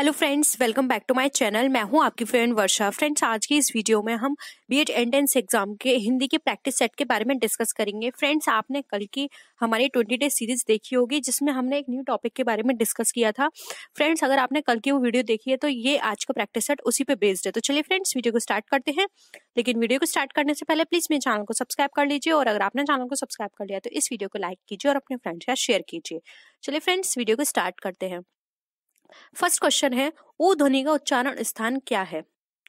hello friends welcome back to my channel मैं हूं आपकी फ्रेंड वर्षा फ्रेंड्स आज की इस वीडियो में हम बीएड एंट्रेंस एग्जाम के हिंदी के प्रैक्टिस सेट के बारे में डिस्कस करेंगे फ्रेंड्स आपने कल की हमारी ट्वेंटी डे सीरीज देखी होगी जिसमें हमने एक न्यू टॉपिक के बारे में डिस्कस किया था फ्रेंड्स अगर आपने कल की वो वीडियो देखी है तो ये आज का प्रैक्टिस सेट उसी पर बेस्ड है तो चलिए फ्रेंड्स वीडियो को स्टार्ट करते हैं लेकिन वीडियो को स्टार्ट करने से पहले प्लीज मेरे चैनल को सब्सक्राइब कर लीजिए और अगर आपने चैनल को सब्सक्राइब कर लिया तो इस वीडियो को लाइक कीजिए और अपने फ्रेंड्स साथ शेयर कीजिए चलिए फ्रेंड्स वीडियो को स्टार्ट करते हैं फर्स्ट क्वेश्चन है ओ ध्वनि का उच्चारण स्थान क्या है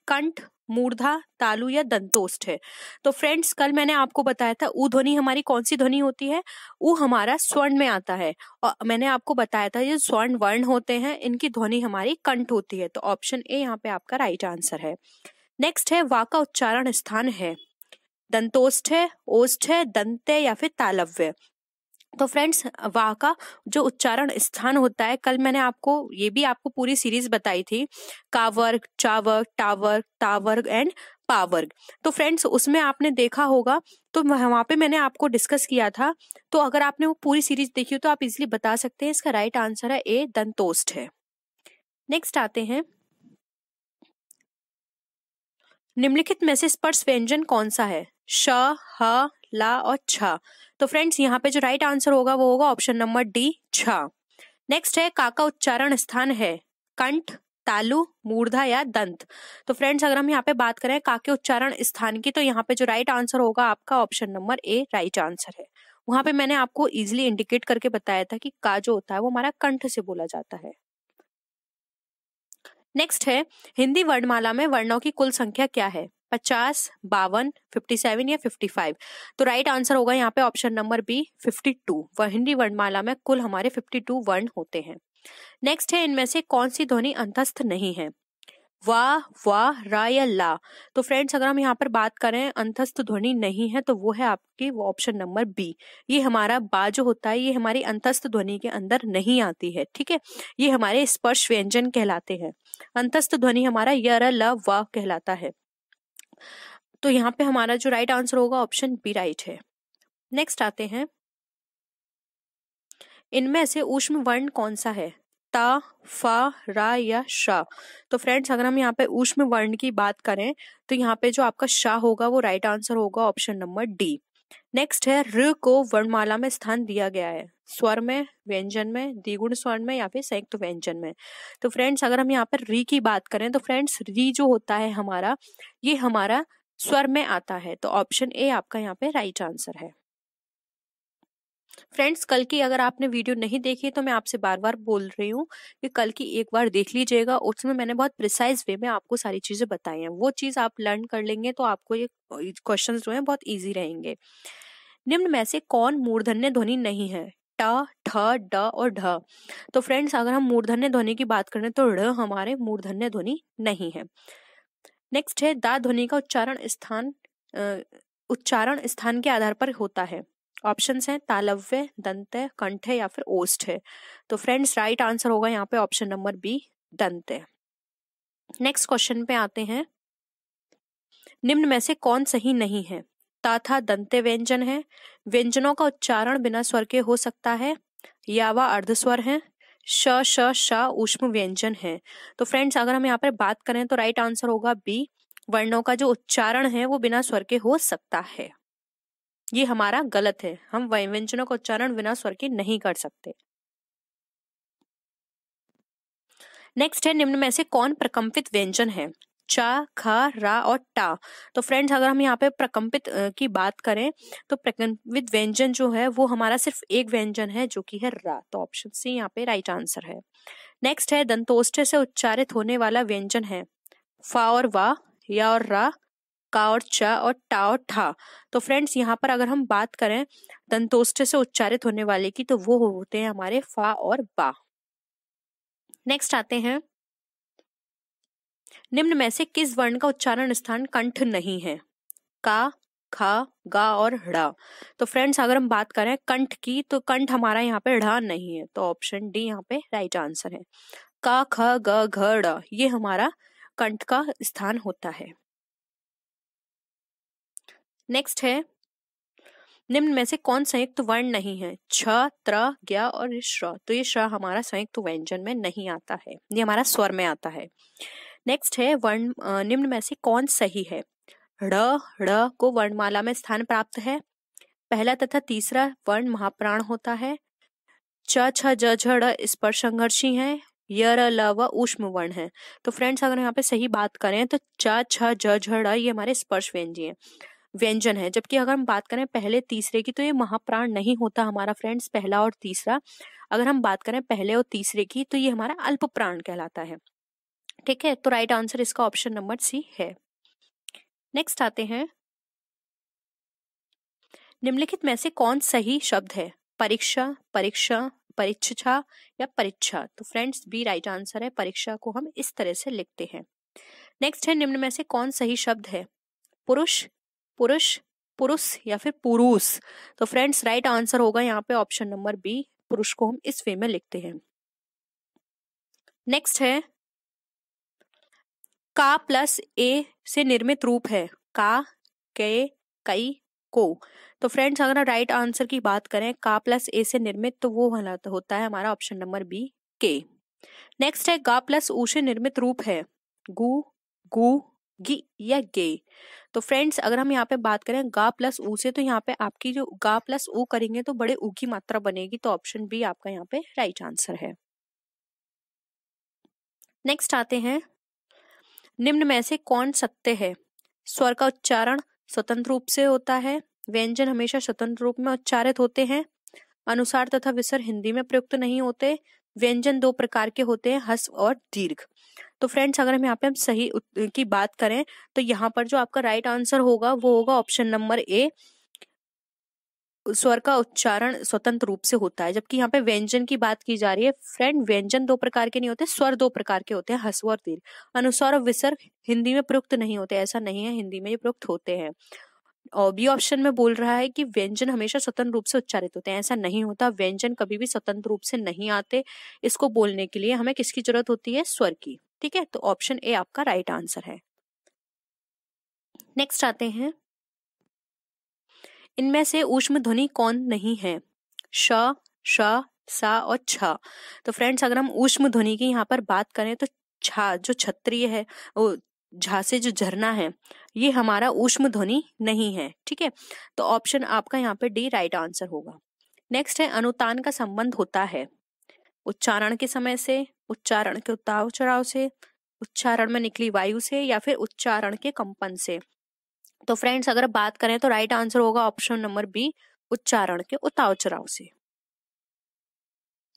कंठ मूर्धा तालु या दंतोष्ठ है तो फ्रेंड्स कल मैंने आपको बताया था ऊ ध्वनि हमारी कौन सी ध्वनि होती है ऊ हमारा स्वर्ण में आता है और मैंने आपको बताया था ये स्वर्ण वर्ण होते हैं इनकी ध्वनि हमारी कंठ होती है तो ऑप्शन ए यहाँ पे आपका राइट आंसर है नेक्स्ट है वा का उच्चारण स्थान है दंतोष्ठ है ओष्ठ है दंते या फिर तालव्य तो फ्रेंड्स वाह का जो उच्चारण स्थान होता है कल मैंने आपको ये भी आपको पूरी सीरीज बताई थी कावर्ग चावर्ग टावर्ग तावर्ग एंड पावर्ग तो फ्रेंड्स उसमें आपने देखा होगा तो वहां पे मैंने आपको डिस्कस किया था तो अगर आपने वो पूरी सीरीज देखी हो तो आप इजिली बता सकते हैं इसका राइट आंसर है ए दंतोस्ट है नेक्स्ट आते हैं निम्नलिखित में से स्पर्श व्यंजन कौन सा है श ह ला और छा तो फ्रेंड्स यहाँ पे जो राइट आंसर होगा वो होगा ऑप्शन नंबर डी छा नेक्स्ट है काका उच्चारण स्थान है कंठ तालु मूर्धा या दंत तो फ्रेंड्स अगर हम यहाँ पे बात करें काके उच्चारण स्थान की तो यहाँ पे जो राइट आंसर होगा आपका option number A right answer है वहां पे मैंने आपको इजिली इंडिकेट करके बताया था कि का जो होता है वो हमारा कंठ से बोला जाता है नेक्स्ट है हिंदी वर्णमाला में वर्णों की कुल संख्या क्या है पचास बावन फिफ्टी सेवन या फिफ्टी फाइव तो राइट आंसर होगा यहाँ पे option number B fifty two व हिंदी वर्णमाला में कुल हमारे फिफ्टी टू वर्ण होते हैं नेक्स्ट है इनमें से कौन सी ध्वनि अंतस्थ नहीं है वा वा रा या ला तो फ्रेंड्स अगर हम यहाँ पर बात करें अंतस्थ ध्वनि नहीं है तो वो है आपकी वो ऑप्शन नंबर बी ये हमारा बा जो होता है ये हमारी अंतस्थ ध्वनि के अंदर नहीं आती है ठीक है ये हमारे स्पर्श व्यंजन कहलाते हैं अंतस्थ ध्वनि हमारा य र ल व कहलाता है तो यहाँ पे हमारा जो राइट आंसर होगा ऑप्शन बी राइट है नेक्स्ट आते हैं इनमें से ऊष्म वर्ण कौन सा है ता फा रा या शाह तो फ्रेंड्स अगर हम यहाँ पे ऊष्म वर्ण की बात करें तो यहाँ पे जो आपका शाह होगा वो राइट आंसर होगा ऑप्शन नंबर डी नेक्स्ट है ऋ को वर्णमाला में स्थान दिया गया है स्वर में व्यंजन में द्विगुण स्वर्ण में या फिर संयुक्त व्यंजन में तो फ्रेंड्स अगर हम यहाँ पर री की बात करें तो फ्रेंड्स री जो होता है हमारा ये हमारा स्वर में आता है तो ऑप्शन ए आपका यहाँ पे राइट आंसर है फ्रेंड्स कल की अगर आपने वीडियो नहीं देखी तो मैं आपसे बार बार बोल रही हूँ कि कल की एक बार देख लीजिएगा उसमें मैंने बहुत प्रिसाइज वे में आपको सारी चीज़ें बताई हैं वो चीज़ आप लर्न कर लेंगे तो आपको ये क्वेश्चन जो हैं बहुत ईजी रहेंगे निम्न में से कौन मूर्धन्य ध्वनि नहीं है ट ठ ड और ढ तो फ्रेंड्स अगर हम मूर्धन्य ध्वनि की बात करें तो ढ हमारे मूर्धन्य ध्वनि नहीं है नेक्स्ट है दा ध्वनि का उच्चारण स्थान उच्चारण स्थान के आधार पर होता है ऑप्शन है तालव्य दंत कंठ या फिर ओस्ट है तो फ्रेंड्स राइट आंसर होगा यहाँ पे ऑप्शन नंबर बी दंत नेक्स्ट क्वेश्चन पे आते हैं निम्न में से कौन सही नहीं है ताथा दंते व्यंजन है व्यंजनों का उच्चारण बिना स्वर के हो सकता है अर्ध स्वर है श श श ऊष्म व्यंजन है तो फ्रेंड्स अगर हम यहाँ पर बात करें तो राइट आंसर होगा बी वर्णों का जो उच्चारण है वो बिना स्वर के हो सकता है ये हमारा गलत है हम व्यंजनों का उच्चारण बिना स्वर के नहीं कर सकते नेक्स्ट है निम्न में से कौन प्रकम्पित व्यंजन है चा खा रा और टा तो फ्रेंड्स अगर हम यहाँ पे प्रकम्पित की बात करें तो प्रकम्पित व्यंजन जो है वो हमारा सिर्फ एक व्यंजन है जो कि है रा तो ऑप्शन सी यहाँ पे राइट आंसर है नेक्स्ट है दंतोष्ठ से उच्चारित होने वाला व्यंजन है फा और वा या और रा का और चा और टा और ठा तो फ्रेंड्स यहाँ पर अगर हम बात करें दंतोष्ठ से उच्चारित होने वाले की तो वो होते हैं हमारे फा और बा नेक्स्ट आते हैं निम्न में से किस वर्ण का उच्चारण स्थान कंठ नहीं है का खा गा और हड़ा तो फ्रेंड्स अगर हम बात करें कंठ की तो कंठ हमारा यहाँ पे ढा नहीं है तो ऑप्शन डी यहाँ पे राइट आंसर है का ख ग घ ये हमारा कंठ का स्थान होता है नेक्स्ट है निम्न में से कौन संयुक्त वर्ण नहीं है छ त्र ज्ञा और श्र तो ये श्र हमारा संयुक्त व्यंजन में नहीं आता है ये हमारा स्वर में आता है नेक्स्ट है वर्ण निम्न में से कौन सही है ड़ ड़ को वर्णमाला में स्थान प्राप्त है पहला तथा तीसरा वर्ण महाप्राण होता है च छ ज झ स्पर्श संघर्षी है य ल व ऊष्म वर्ण है तो फ्रेंड्स अगर यहाँ पे सही बात करें तो च छ ज झ ये हमारे स्पर्श व्यंजी है व्यंजन है जबकि अगर हम बात करें पहले तीसरे की तो ये महाप्राण नहीं होता हमारा फ्रेंड्स पहला और तीसरा अगर हम बात करें पहले और तीसरे की तो ये हमारा अल्प प्राण कहलाता है ठीक है तो राइट आंसर इसका ऑप्शन नंबर सी है नेक्स्ट आते हैं निम्नलिखित में से कौन सही शब्द है परीक्षा परीक्षा परीक्षा या परीक्षा तो फ्रेंड्स बी राइट आंसर है परीक्षा को हम इस तरह से लिखते हैं नेक्स्ट है निम्न में से कौन सही शब्द है पुरुष पुरुष पुरुष या फिर पुरुष तो फ्रेंड्स राइट आंसर होगा यहाँ पे ऑप्शन नंबर बी पुरुष को हम इस वे में लिखते हैं नेक्स्ट है का प्लस ए से निर्मित रूप है का के कई को तो फ्रेंड्स अगर राइट आंसर की बात करें का प्लस ए से निर्मित तो वो तो होता है हमारा ऑप्शन नंबर बी के नेक्स्ट है गा प्लस ऊ से निर्मित रूप है गु गु गी या गे तो फ्रेंड्स अगर हम यहाँ पे बात करें गा प्लस ऊ से तो यहाँ पे आपकी जो गा प्लस ऊ करेंगे तो बड़े ऊ की मात्रा बनेगी तो ऑप्शन बी आपका यहाँ पे राइट आंसर है नेक्स्ट आते हैं निम्न में से कौन सत्य है स्वर का उच्चारण स्वतंत्र रूप से होता है व्यंजन हमेशा स्वतंत्र रूप में उच्चारित होते हैं अनुसार तथा विसर हिंदी में प्रयुक्त नहीं होते व्यंजन दो प्रकार के होते हैं हस और दीर्घ तो फ्रेंड्स अगर हम यहाँ पे हम सही की बात करें तो यहाँ पर जो आपका राइट आंसर होगा वो होगा ऑप्शन नंबर ए स्वर का उच्चारण स्वतंत्र रूप से होता है जबकि यहाँ पे व्यंजन की बात की जा रही है फ्रेंड व्यंजन दो प्रकार के नहीं होते स्वर दो प्रकार के होते हैं और दीर्घ अनुस्वर और विसर्ग हिंदी में प्रयुक्त नहीं होते ऐसा नहीं है हिंदी में ये प्रयुक्त होते हैं और बी ऑप्शन में बोल रहा है कि व्यंजन हमेशा स्वतंत्र रूप से उच्चारित होते हैं ऐसा नहीं होता व्यंजन कभी भी स्वतंत्र रूप से नहीं आते इसको बोलने के लिए हमें किसकी जरूरत होती है स्वर की ठीक है तो ऑप्शन ए आपका राइट आंसर है नेक्स्ट आते हैं इनमें से ऊष्म ध्वनि कौन नहीं है श श सा और छ तो फ्रेंड्स अगर हम ऊष्म ध्वनि की यहाँ पर बात करें तो छा जो क्षत्रिय है वो झा से जो झरना है ये हमारा ऊष्म ध्वनि नहीं है ठीक है तो ऑप्शन आपका यहाँ पे डी राइट आंसर होगा नेक्स्ट है अनुतान का संबंध होता है उच्चारण के समय से उच्चारण के उतार चढ़ाव से उच्चारण में निकली वायु से या फिर उच्चारण के कंपन से तो फ्रेंड्स अगर बात करें तो राइट आंसर होगा ऑप्शन नंबर बी उच्चारण के उताव चढ़ाव से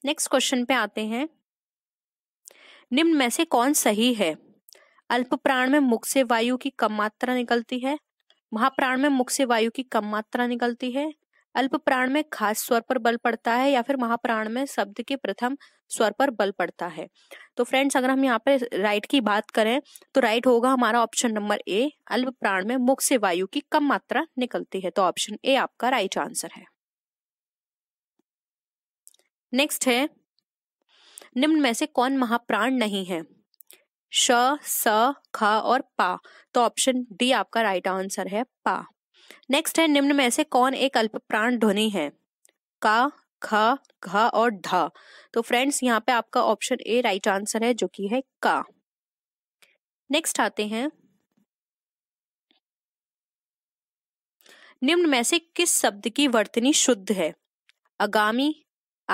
नेक्स्ट क्वेश्चन पे आते हैं निम्न में से कौन सही है अल्प प्राण में मुख से वायु की कम मात्रा निकलती है महाप्राण में मुख से वायु की कम मात्रा निकलती है अल्प प्राण में खास स्वर पर बल पड़ता है या फिर महाप्राण में शब्द के प्रथम स्वर पर बल पड़ता है तो फ्रेंड्स अगर हम यहाँ पर राइट की बात करें तो राइट होगा हमारा ऑप्शन नंबर ए अल्प प्राण में मुख से वायु की कम मात्रा निकलती है तो ऑप्शन ए आपका राइट आंसर है नेक्स्ट है निम्न में से कौन महाप्राण नहीं है श स ख और पा तो ऑप्शन डी आपका राइट आंसर है पा नेक्स्ट है निम्न में से कौन एक अल्प प्राण ध्वनि है का खा घा और ढा तो फ्रेंड्स यहाँ पे आपका ऑप्शन ए राइट आंसर है जो कि है का नेक्स्ट आते हैं निम्न में से किस शब्द की वर्तनी शुद्ध है आगामी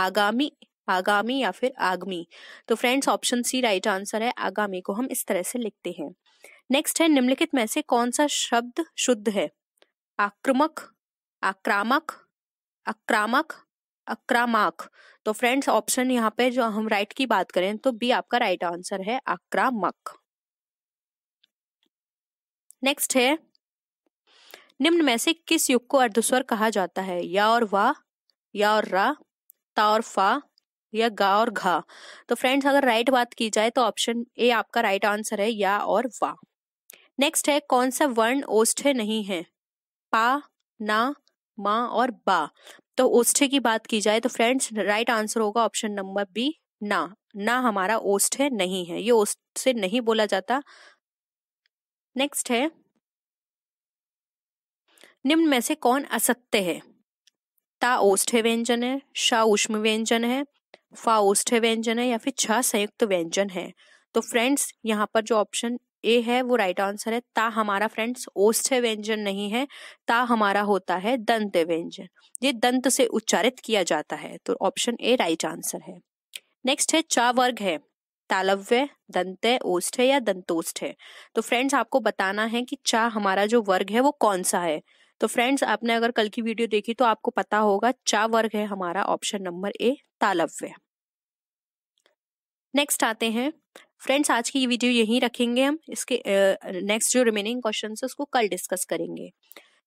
आगामी आगामी या फिर आगमी तो friends option C right answer है आगामी को हम इस तरह से लिखते हैं नेक्स्ट है निम्नलिखित में से कौन सा शब्द शुद्ध है आक्रमक आक्रामक आक्रामक अक्रामाक तो फ्रेंड्स ऑप्शन यहाँ पे जो हम राइट की बात करें तो बी आपका राइट आंसर है अक्रामक नेक्स्ट है निम्न में से किस युग को अर्धस्वर कहा जाता है या और वा या और रा ता और फा या गा और घा तो फ्रेंड्स अगर राइट बात की जाए तो ऑप्शन ए आपका राइट आंसर है या और वा नेक्स्ट है कौन सा वर्ण ओष्ठ नहीं है पा ना मा और बा तो ओस्ठे की बात की जाए तो फ्रेंड्स राइट आंसर होगा ऑप्शन नंबर बी ना ना हमारा ओस्ट है नहीं है ये ओस्ट से नहीं बोला जाता नेक्स्ट है निम्न में से कौन असत्य है ता ओष्ठे व्यंजन है शा उष्म व्यंजन है फा ओष्ठे व्यंजन है या फिर छ संयुक्त व्यंजन है तो फ्रेंड्स यहाँ पर जो ऑप्शन ए है वो राइट आंसर है ता हमारा फ्रेंड्स ओष्ठ व्यंजन नहीं है ता हमारा होता है दंत व्यंजन ये दंत से उच्चारित किया जाता है तो ऑप्शन ए राइट आंसर है नेक्स्ट है चा वर्ग है तालव्य दंत ओष्ठ या दंतोष्ठ है तो फ्रेंड्स आपको बताना है कि चा हमारा जो वर्ग है वो कौन सा है तो फ्रेंड्स आपने अगर कल की वीडियो देखी तो आपको पता होगा चा वर्ग है हमारा ऑप्शन नंबर ए तालव्य नेक्स्ट आते हैं फ्रेंड्स आज की ये वीडियो यहीं रखेंगे हम इसके नेक्स्ट जो रिमेनिंग क्वेश्चन है उसको कल डिस्कस करेंगे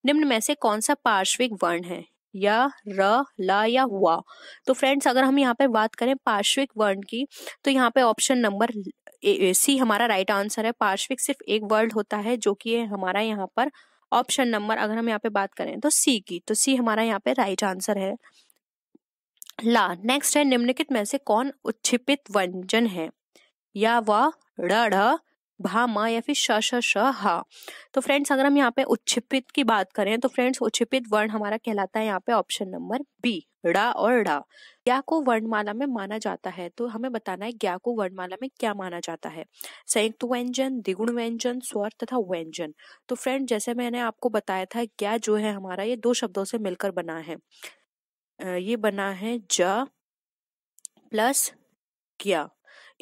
निम्न में से कौन सा पार्श्विक वर्ण है या र ला या वा तो फ्रेंड्स अगर हम यहाँ पे बात करें पार्श्विक वर्ण की तो यहाँ पे ऑप्शन नंबर सी हमारा राइट आंसर है पार्श्विक सिर्फ एक वर्ड होता है जो कि है हमारा यहाँ पर ऑप्शन नंबर अगर हम यहाँ पे बात करें तो सी की तो सी हमारा यहाँ पे राइट आंसर है ला नेक्स्ट है निम्नलिखित में से कौन उच्छिपित व्यंजन है या वा ढ भामा या फिर श श हा तो फ्रेंड्स अगर हम यहाँ पे उच्छिपित की बात करें तो फ्रेंड्स उच्छिपित वर्ण हमारा कहलाता है यहाँ पे ऑप्शन नंबर बी ड़ा और ड़ा क्या को वर्णमाला में माना जाता है तो हमें बताना है ज्ञा को वर्णमाला में क्या माना जाता है संयुक्त व्यंजन द्विगुण व्यंजन स्वर तथा व्यंजन तो फ्रेंड जैसे मैंने आपको बताया था ज्ञा जो है हमारा ये दो शब्दों से मिलकर बना है ये बना है ज प्लस क्या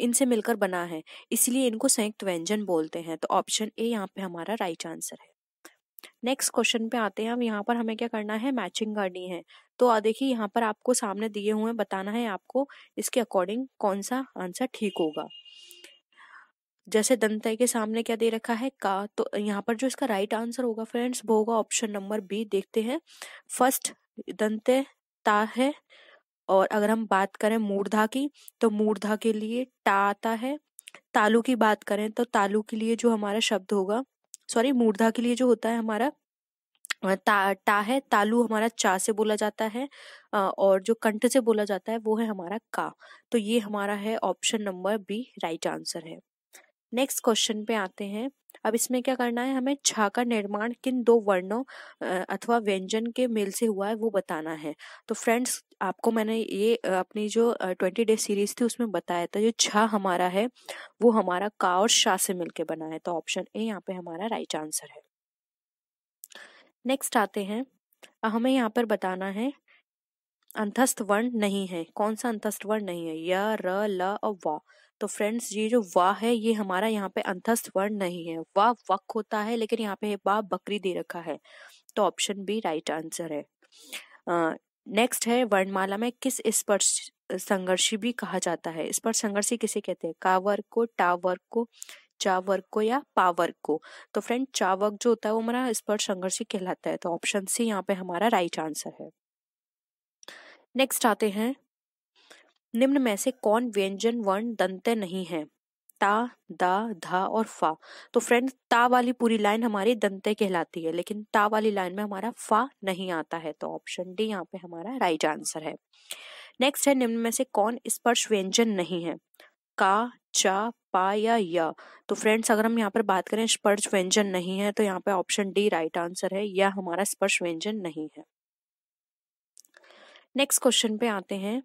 इनसे मिलकर बना है इसलिए इनको संयुक्त व्यंजन बोलते हैं तो ऑप्शन ए यहाँ पे हमारा राइट आंसर है नेक्स्ट क्वेश्चन पे आते हैं हम यहाँ पर हमें क्या करना है मैचिंग करनी है तो देखिए यहाँ पर आपको सामने दिए हुए बताना है आपको इसके अकॉर्डिंग कौन सा आंसर ठीक होगा जैसे दंतय के सामने क्या दे रखा है का तो यहाँ पर जो इसका राइट आंसर होगा फ्रेंड्स वो होगा ऑप्शन नंबर बी देखते हैं फर्स्ट दंते ता है और अगर हम बात करें मूर्धा की तो मूर्धा के लिए टा आता है तालु की बात करें तो तालु के लिए जो हमारा शब्द होगा सॉरी मूर्धा के लिए जो होता है हमारा ता, टा है तालु हमारा चा से बोला जाता है और जो कंठ से बोला जाता है वो है हमारा का तो ये हमारा है option number B right answer है नेक्स्ट क्वेश्चन पे आते हैं अब इसमें क्या करना है हमें छा का निर्माण किन दो वर्णों अथवा व्यंजन के मेल से हुआ है वो बताना है तो फ्रेंड्स आपको मैंने ये अपनी जो ट्वेंटी डे सीरीज थी उसमें बताया था जो छा हमारा है वो हमारा का और शाह से मिलकर बना है तो ऑप्शन ए यहाँ पे हमारा राइट आंसर है नेक्स्ट आते हैं हमें यहाँ पर बताना है अंतस्थ वर्ण नहीं है कौन सा अंतस्थ वर्ण नहीं है य र ल और व तो फ्रेंड्स ये जो वाह है ये हमारा यहाँ पे अंतस्थ वर्ण नहीं है वाह वक होता है लेकिन यहाँ पे वाह बकरी दे रखा है तो ऑप्शन बी राइट आंसर है नेक्स्ट है वर्णमाला में किस स्पर्श संघर्षी भी कहा जाता है स्पर्श संघर्षी किसे कहते हैं कावर को टावर को चावर को या पावर को तो फ्रेंड चावक जो होता है वो हमारा स्पर्श संघर्षी कहलाता है तो ऑप्शन सी यहाँ पे हमारा राइट आंसर है नेक्स्ट आते हैं निम्न में से कौन व्यंजन वर्ण दंते नहीं है ता दा धा और फा तो फ्रेंड ता वाली पूरी लाइन हमारी दंते कहलाती है लेकिन ता वाली लाइन में हमारा फा नहीं आता है तो ऑप्शन डी यहाँ पे हमारा राइट आंसर है नेक्स्ट है निम्न में से कौन स्पर्श व्यंजन नहीं है का चा पा या या तो फ्रेंड्स अगर हम यहाँ पर बात करें स्पर्श व्यंजन नहीं है तो यहाँ पे ऑप्शन डी राइट आंसर है या हमारा स्पर्श व्यंजन नहीं है नेक्स्ट क्वेश्चन पे आते हैं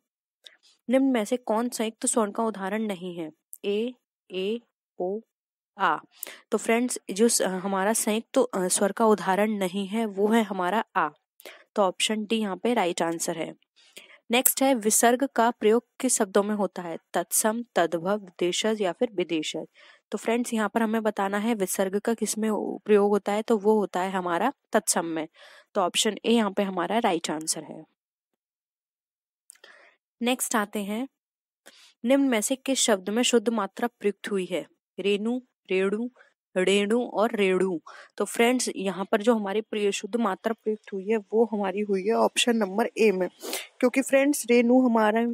निम्न में से कौन संयुक्त तो स्वर्ण का उदाहरण नहीं है ए ए ओ आ तो फ्रेंड्स जो हमारा संयुक्त तो स्वर का उदाहरण नहीं है वो है हमारा आ तो ऑप्शन डी यहाँ पे राइट आंसर है नेक्स्ट है विसर्ग का प्रयोग किस शब्दों में होता है तत्सम तद्भव देशज या फिर विदेशज तो फ्रेंड्स यहाँ पर हमें बताना है विसर्ग का किस में प्रयोग होता है तो वो होता है हमारा तत्सम में तो ऑप्शन ए यहाँ पे हमारा राइट आंसर है नेक्स्ट आते हैं निम्न में से किस शब्द में शुद्ध मात्रा प्रयुक्त हुई है रेणु रेणु रेणु और रेणु तो फ्रेंड्स यहाँ पर जो हमारी प्रिय शुद्ध मात्रा प्रयुक्त हुई है वो हमारी हुई है ऑप्शन नंबर ए में क्योंकि फ्रेंड्स रेणु हमारे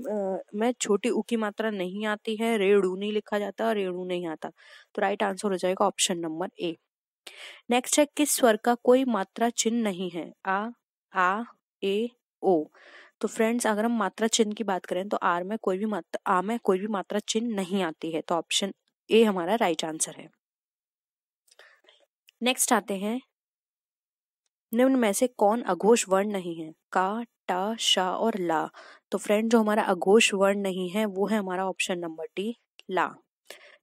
में छोटी ऊ की मात्रा नहीं आती है रेणु नहीं लिखा जाता और रेणु नहीं आता तो राइट आंसर हो जाएगा ऑप्शन नंबर ए नेक्स्ट है किस स्वर का कोई मात्रा चिन्ह नहीं है आ आ ए ओ तो फ्रेंड्स अगर हम मात्रा चिन्ह की बात करें तो आर में कोई भी मात्रा आ में कोई भी मात्रा चिन्ह नहीं आती है तो ऑप्शन ए हमारा राइट आंसर है नेक्स्ट आते हैं निम्न में से कौन अघोष वर्ण नहीं है का टा शा और ला तो फ्रेंड जो हमारा अघोष वर्ण नहीं है वो है हमारा ऑप्शन नंबर डी ला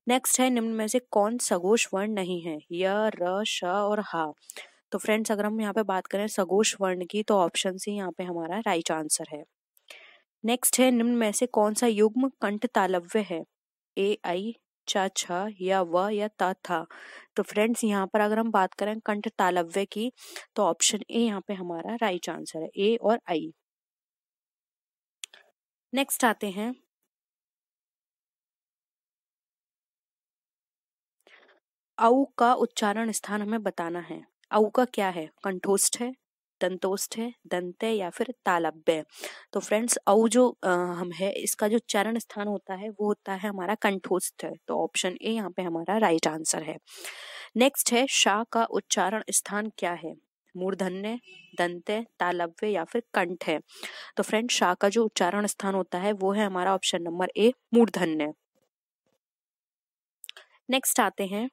नेक्स्ट है निम्न में से कौन सघोष वर्ण नहीं है य र श और हा तो फ्रेंड्स अगर हम यहाँ पे बात करें सगोश वर्ण की तो ऑप्शन सी यहाँ पे हमारा राइट आंसर है नेक्स्ट है निम्न में से कौन सा युग्म कंठ तालव्य है ए आई चा छ या व या ता था तो फ्रेंड्स यहाँ पर अगर हम बात करें कंठ तालव्य की तो ऑप्शन ए यहाँ पे हमारा राइट आंसर है ए और आई नेक्स्ट आते हैं औ का उच्चारण स्थान हमें बताना है का क्या है कंठोष्ठ है दंतोष्ठ है दंत या फिर तालब्य तो फ्रेंड्स औ जो आ, हम है इसका जो चरण स्थान होता है वो होता है हमारा कंठोस्थ तो ऑप्शन ए यहाँ पे हमारा राइट आंसर है नेक्स्ट है शाह का उच्चारण स्थान क्या है मूर्धन्य दंत तालव्य या फिर कंठ है तो फ्रेंड शाह का जो उच्चारण स्थान होता है वो है हमारा ऑप्शन नंबर ए मूर्धन्य नेक्स्ट आते हैं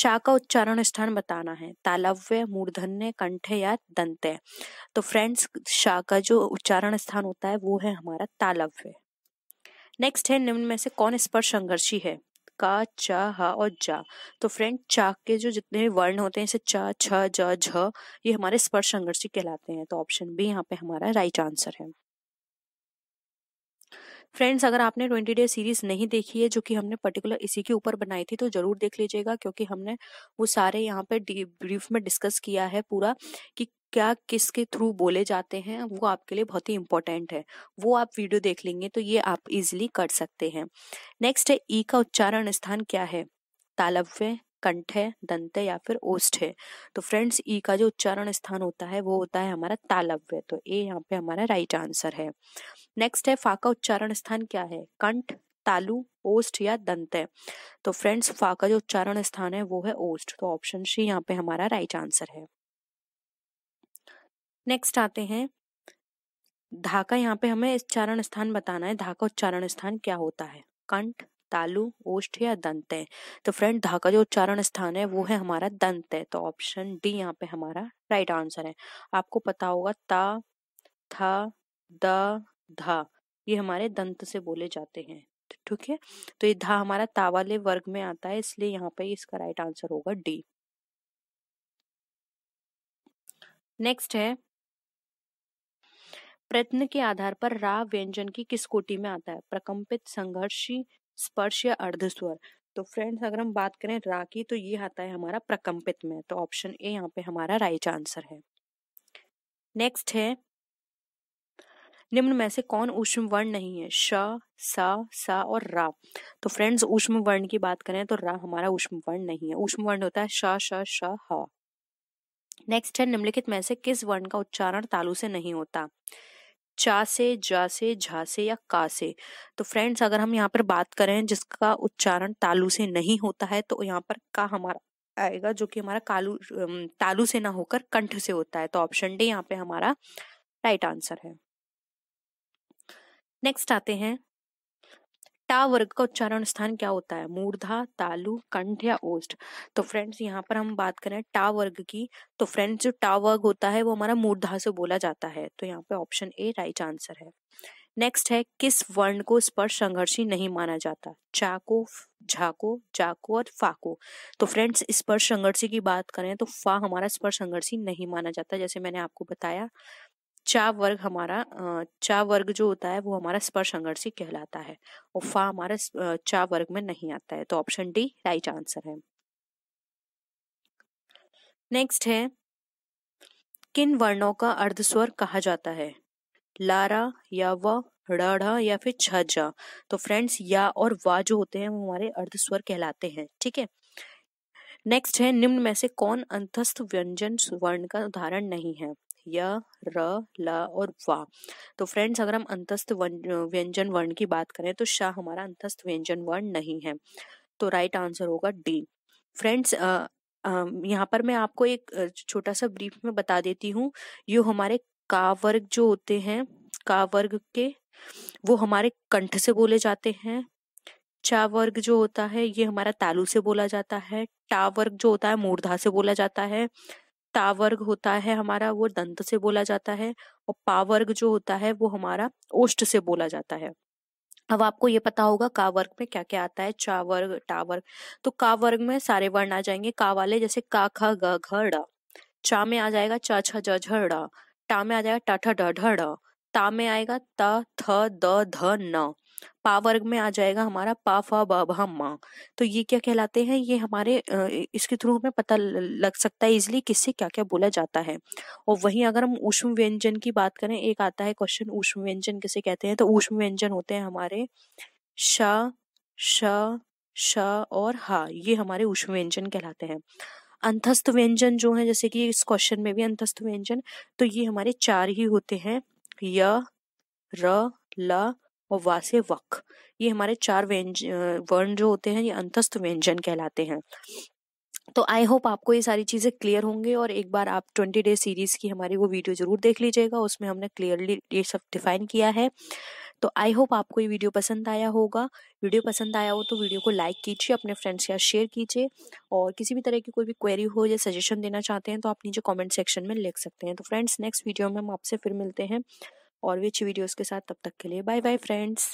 शा का उच्चारण स्थान बताना है तालव्य मूर्धन्य कंठ या दंते तो फ्रेंड्स शा का जो उच्चारण स्थान होता है वो है हमारा तालव्य नेक्स्ट है निम्न में से कौन स्पर्श संघर्षी है का च ह और जा तो फ्रेंड चा के जो जितने भी वर्ण होते हैं जैसे चा छ ज झ ये हमारे स्पर्श संघर्षी कहलाते हैं तो ऑप्शन बी यहाँ पे हमारा राइट आंसर है फ्रेंड्स अगर आपने ट्वेंटी डे सीरीज नहीं देखी है जो कि हमने पर्टिकुलर इसी के ऊपर बनाई थी तो जरूर देख लीजिएगा क्योंकि हमने वो सारे यहाँ पे ब्रीफ में डिस्कस किया है पूरा कि क्या किसके थ्रू बोले जाते हैं वो आपके लिए बहुत ही इंपॉर्टेंट है वो आप वीडियो देख लेंगे तो ये आप इजिली कर सकते हैं नेक्स्ट है ई e का उच्चारण स्थान क्या है तालव्य कंठ है दंत है या फिर ओष्ठ है तो फ्रेंड्स ई का जो उच्चारण स्थान होता है वो होता है हमारा तालव्य तो ए यहाँ पे हमारा राइट आंसर है नेक्स्ट है फा का उच्चारण स्थान क्या है कंठ तालु ओष्ठ या दंत है तो फ्रेंड्स फा का जो उच्चारण स्थान है वो है ओष्ठ तो ऑप्शन सी यहाँ पे हमारा राइट आंसर है नेक्स्ट आते हैं धा का यहाँ पे हमें उच्चारण स्थान बताना है धा का उच्चारण स्थान क्या होता है कंठ तालु ओष्ठ या दंत है तो फ्रेंड धा का जो उच्चारण स्थान है वो है हमारा दंत है तो ऑप्शन डी यहाँ पे हमारा राइट आंसर है आपको पता होगा ता था द धा ये हमारे दंत से बोले जाते हैं ठीक है तो ये धा हमारा ता वाले वर्ग में आता है इसलिए यहाँ पे इसका राइट आंसर होगा डी नेक्स्ट है प्रयत्न के आधार पर रा व्यंजन की किस कोटि में आता है प्रकंपित संघर्षी स्पर्श या अर्ध स्वर तो फ्रेंड्स अगर हम बात करें रा की तो ये आता है हमारा प्रकंपित में तो ऑप्शन ए यहाँ पे हमारा राइट आंसर है नेक्स्ट है निम्न में से कौन उष्म वर्ण नहीं है श सा सा और रा तो फ्रेंड्स उष्म वर्ण की बात करें तो रा हमारा उष्म वर्ण नहीं है उष्म वर्ण होता है श श श ह नेक्स्ट है निम्नलिखित में से किस वर्ण का उच्चारण तालु से नहीं होता चा से जा से झा से या का से तो फ्रेंड्स अगर हम यहाँ पर बात करें जिसका उच्चारण तालू से नहीं होता है तो यहाँ पर का हमारा आएगा जो कि हमारा कालू तालू से ना होकर कंठ से होता है तो ऑप्शन डी यहाँ पे हमारा राइट आंसर है नेक्स्ट आते हैं टा वर्ग का उच्चारण स्थान क्या होता है मूर्धा तालु कंठ या ओष्ठ तो फ्रेंड्स यहाँ पर हम बात करें टा वर्ग की तो फ्रेंड्स जो टा वर्ग होता है वो हमारा मूर्धा से बोला जाता है तो यहाँ पे ऑप्शन ए राइट आंसर है नेक्स्ट है किस वर्ण को स्पर्श संघर्षी नहीं माना जाता चाको झाको जाको और फाको तो फ्रेंड्स स्पर्श संघर्षी की बात करें तो फा हमारा स्पर्श संघर्षी नहीं माना जाता जैसे मैंने आपको बताया चा वर्ग हमारा चा वर्ग जो होता है वो हमारा स्पर्श अंगर्षी कहलाता है और फा हमारा चा वर्ग में नहीं आता है तो ऑप्शन डी राइट आंसर है नेक्स्ट है किन वर्णों का अर्धस्वर कहा जाता है लारा या व ढ या फिर छजा तो फ्रेंड्स या और वा जो होते हैं वो हमारे अर्धस्वर कहलाते हैं ठीक है नेक्स्ट है निम्न में से कौन अंतस्थ व्यंजन वर्ण का उदाहरण नहीं है य र ल और वा तो फ्रेंड्स अगर हम अंतस्थ व्यंजन वर्ण की बात करें तो शाह हमारा अंतस्थ व्यंजन वर्ण नहीं है तो राइट आंसर होगा डी फ्रेंड्स यहाँ पर मैं आपको एक छोटा सा ब्रीफ में बता देती हूँ यो हमारे का वर्ग जो होते हैं का वर्ग के वो हमारे कंठ से बोले जाते हैं चा वर्ग जो होता है ये हमारा तालू से बोला जाता है टा वर्ग जो होता है मूर्धा से बोला जाता है तावर्ग वर्ग होता है हमारा वो दंत से बोला जाता है और पावर्ग जो होता है वो हमारा ओष्ठ से बोला जाता है अब आपको ये पता होगा का वर्ग में क्या क्या आता है चावर्ग टावर्ग तो का वर्ग में सारे वर्ण आ जाएंगे का वाले जैसे का ख ग घ चा में आ जाएगा च छ ज झ टा में आ जाएगा टा ठ ढ ढ ता में आएगा त थ द ध न पा वर्ग में आ जाएगा हमारा पाफा बाबा माँ तो ये क्या कहलाते हैं ये हमारे इसके थ्रू हमें पता लग सकता है इजिली किससे क्या क्या बोला जाता है और वहीं अगर हम ऊष्म व्यंजन की बात करें एक आता है क्वेश्चन ऊष्म व्यंजन किसे कहते हैं तो ऊष्म व्यंजन होते हैं हमारे श श श और हा ये हमारे ऊष्म व्यंजन कहलाते हैं अंतस्थ व्यंजन जो है जैसे कि इस क्वेश्चन में भी अंतस्थ व्यंजन तो ये हमारे चार ही होते हैं य र ल और वासे वक ये हमारे चार व्यंजन वर्ण जो होते हैं ये अंतस्थ व्यंजन कहलाते हैं तो आई होप आपको ये सारी चीज़ें क्लियर होंगे और एक बार आप ट्वेंटी डे सीरीज़ की हमारी वो वीडियो ज़रूर देख लीजिएगा उसमें हमने क्लियरली ये सब डिफाइन किया है तो आई होप आपको ये वीडियो पसंद आया होगा वीडियो पसंद आया हो तो वीडियो को लाइक कीजिए अपने फ्रेंड्स के साथ शेयर कीजिए और किसी भी तरह की कोई भी क्वेरी हो या सजेशन देना चाहते हैं तो आप नीचे कमेंट सेक्शन में लिख सकते हैं तो फ्रेंड्स नेक्स्ट वीडियो में हम आपसे फिर मिलते हैं और भी अच्छी वीडियोस के साथ तब तक के लिए बाय बाय फ्रेंड्स